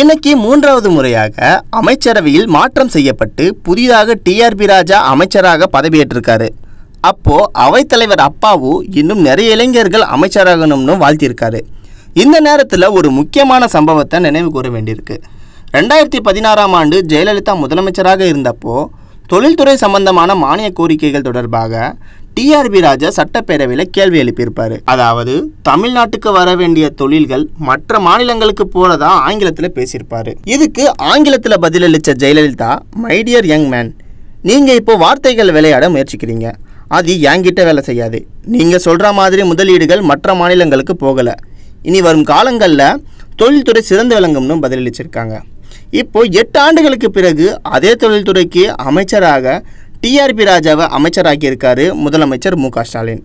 இன்னைக்கு மூன்றாவது முறையாக அமைச்சரவையில் மாற்றம் செய்யப்பட்டு புதிதாக டிஆர்பி ராஜா அமைச்சராக பதவியேற்றிருக்காரு அப்போ அவைத்தலைவர் அப்பாவு இன்னும் நிறைய இளைஞர்கள் அமைச்சராகணும்னு வாழ்த்தியிருக்காரு இந்த நேரத்தில் ஒரு முக்கியமான சம்பவத்தை நினைவு கூற வேண்டியிருக்கு ரெண்டாயிரத்தி பதினாறாம் ஆண்டு ஜெயலலிதா முதலமைச்சராக இருந்தப்போ தொழில்துறை சம்பந்தமான மானிய கோரிக்கைகள் தொடர்பாக டிஆர்பி ராஜா சட்டப்பேரவையில் கேள்வி எழுப்பியிருப்பார் அதாவது தமிழ்நாட்டுக்கு வர வேண்டிய தொழில்கள் மற்ற மாநிலங்களுக்கு தான் ஆங்கிலத்தில் பேசியிருப்பாரு இதுக்கு ஆங்கிலத்தில் பதிலளித்த ஜெயலலிதா மைடியர் யங் மேன் நீங்கள் இப்போ வார்த்தைகள் விளையாட முயற்சிக்கிறீங்க அது என்கிட்ட வேலை செய்யாது நீங்கள் சொல்கிற மாதிரி முதலீடுகள் மற்ற மாநிலங்களுக்கு போகலை இனி வரும் காலங்களில் தொழில்துறை சிறந்து விளங்கும்னு பதிலளிச்சிருக்காங்க இப்போ எட்டு ஆண்டுகளுக்கு பிறகு அதே தொழில்துறைக்கு அமைச்சராக டிஆர்பி ராஜாவை அமைச்சராக்கியிருக்காரு முதலமைச்சர் மு க ஸ்டாலின்